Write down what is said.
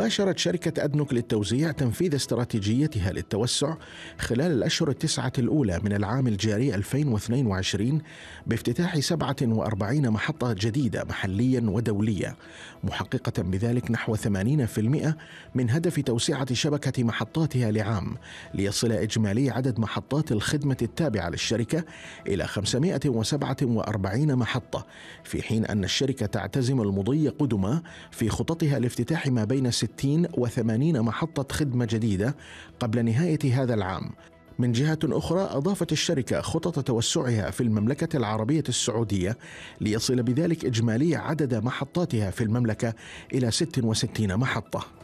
باشرت شركة أدنوك للتوزيع تنفيذ استراتيجيتها للتوسع خلال الأشهر التسعة الأولى من العام الجاري 2022 بافتتاح 47 محطة جديدة محليا ودولية محققة بذلك نحو 80% من هدف توسعة شبكة محطاتها لعام ليصل إجمالي عدد محطات الخدمة التابعة للشركة إلى 547 محطة في حين أن الشركة تعتزم المضي قدما في خططها لافتتاح ما بين 60 60 و80 محطة خدمة جديدة قبل نهاية هذا العام. من جهة أخرى أضافت الشركة خطط توسعها في المملكة العربية السعودية ليصل بذلك إجمالي عدد محطاتها في المملكة إلى 66 محطة.